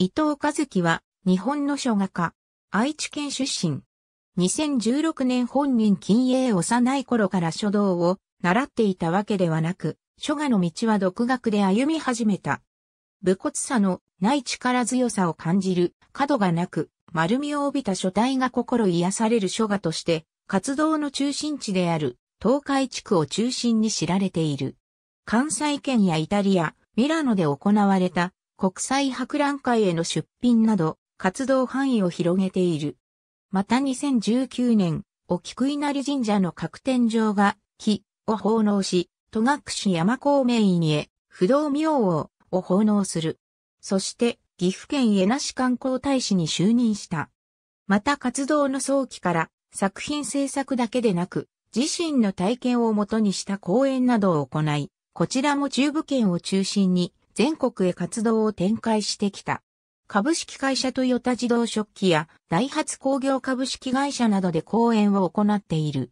伊藤和樹は、日本の書画家、愛知県出身。2016年本人近営幼い頃から書道を習っていたわけではなく、書画の道は独学で歩み始めた。武骨さのない力強さを感じる、角がなく、丸みを帯びた書体が心癒される書画として、活動の中心地である東海地区を中心に知られている。関西圏やイタリア、ミラノで行われた国際博覧会への出品など活動範囲を広げている。また2019年、お菊稲荷神社の各天井が木を奉納し、戸隠山公名院へ不動明王を奉納する。そして岐阜県江那市観光大使に就任した。また活動の早期から作品制作だけでなく、自身の体験をもとにした講演などを行い、こちらも中部圏を中心に全国へ活動を展開してきた。株式会社トヨタ自動食器やダイハツ工業株式会社などで講演を行っている。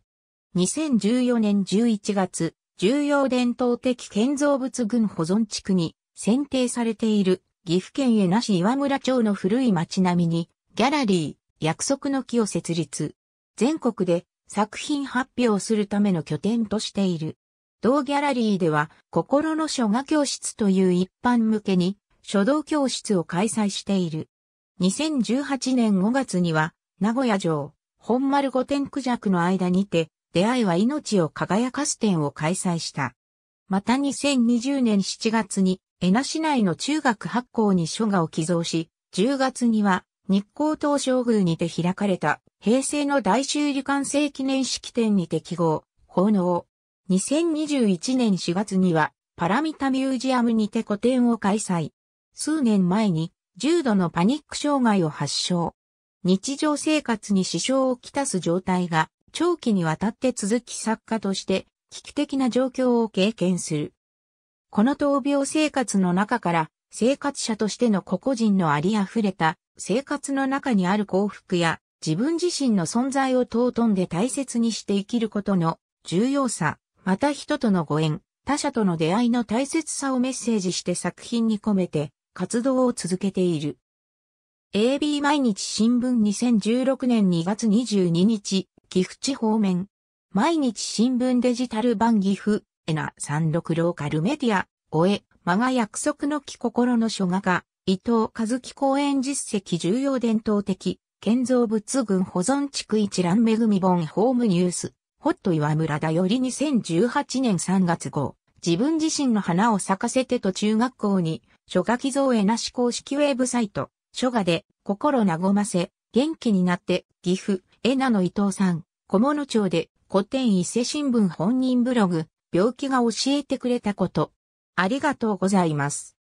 2014年11月、重要伝統的建造物群保存地区に選定されている岐阜県へなし岩村町の古い町並みにギャラリー、約束の木を設立。全国で作品発表するための拠点としている。同ギャラリーでは、心の書画教室という一般向けに、書道教室を開催している。2018年5月には、名古屋城、本丸御殿九尺の間にて、出会いは命を輝かす展を開催した。また2020年7月に、江那市内の中学発行に書画を寄贈し、10月には、日光東照宮にて開かれた、平成の大修理完成記念式典にて記号、奉納、2021年4月には、パラミタミュージアムにて個展を開催。数年前に、重度のパニック障害を発症。日常生活に支障をきたす状態が、長期にわたって続き作家として、危機的な状況を経験する。この闘病生活の中から、生活者としての個々人のあり溢れた、生活の中にある幸福や、自分自身の存在を尊んで大切にして生きることの重要さ、また人とのご縁、他者との出会いの大切さをメッセージして作品に込めて活動を続けている。AB 毎日新聞2016年2月22日、岐阜地方面。毎日新聞デジタル版岐阜、エナ36ローカルメディア、おえ、間が約束の木心の書画家、伊藤和樹公演実績重要伝統的、建造物群保存地区一覧恵み本ホームニュース、ホット岩村だより2018年3月号、自分自身の花を咲かせてと中学校に、書画寄贈へなし公式ウェブサイト、書画で、心和ませ、元気になって、岐阜、えなの伊藤さん、小物町で、古典伊勢新聞本人ブログ、病気が教えてくれたこと。ありがとうございます。